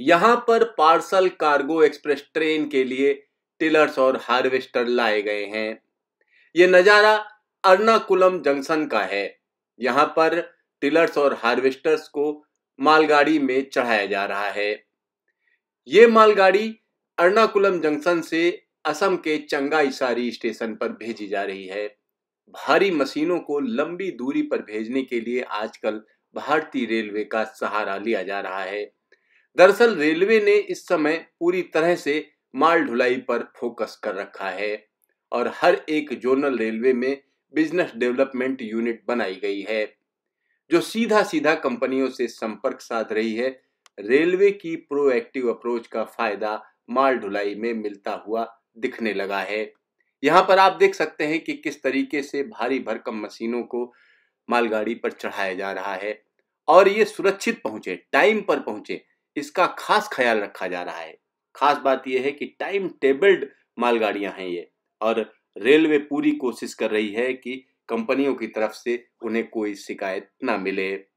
यहां पर parcel cargo express train के लिए टिलर्स और हार्वेस्टर लाए गए हैं ये नज़ारा अर्नाकुलम जंक्शन का है यहां पर टिलर्स और हार्वेस्टर्स को मालगाड़ी में चढ़ाया जा रहा है ये मालगाड़ी अर्नाकुलम जंक्शन से असम के चंगाइसारी स्टेशन पर भेजी जा रही है भारी मशीनों को लंबी दूरी पर भेजने के लिए आजकल भारतीय रेलवे का सहारा लिया जा रहा है दरअसल रेलवे ने इस समय पूरी तरह से माल ढुलाई पर फोकस कर रखा है और हर एक जोनल रेलवे में बिजनेस डेवलपमेंट यूनिट बनाई गई है जो सीधा सीधा कंपनियों से संपर्क साध रही है रेलवे की प्रोएक्टिव अप्रोच का फायदा माल ढुलाई में मिलता हुआ दिखने लगा है यहाँ पर आप देख सकते हैं कि किस तरीके से भारी भरकम मशीनों को मालगाड़ी पर चढ़ाया जा रहा है और ये सुरक्षित पहुंचे टाइम पर पहुंचे इसका खास ख्याल रखा जा रहा है खास बात यह है कि टाइम टेबल्ड मालगाड़ियां हैं ये और रेलवे पूरी कोशिश कर रही है कि कंपनियों की तरफ से उन्हें कोई शिकायत ना मिले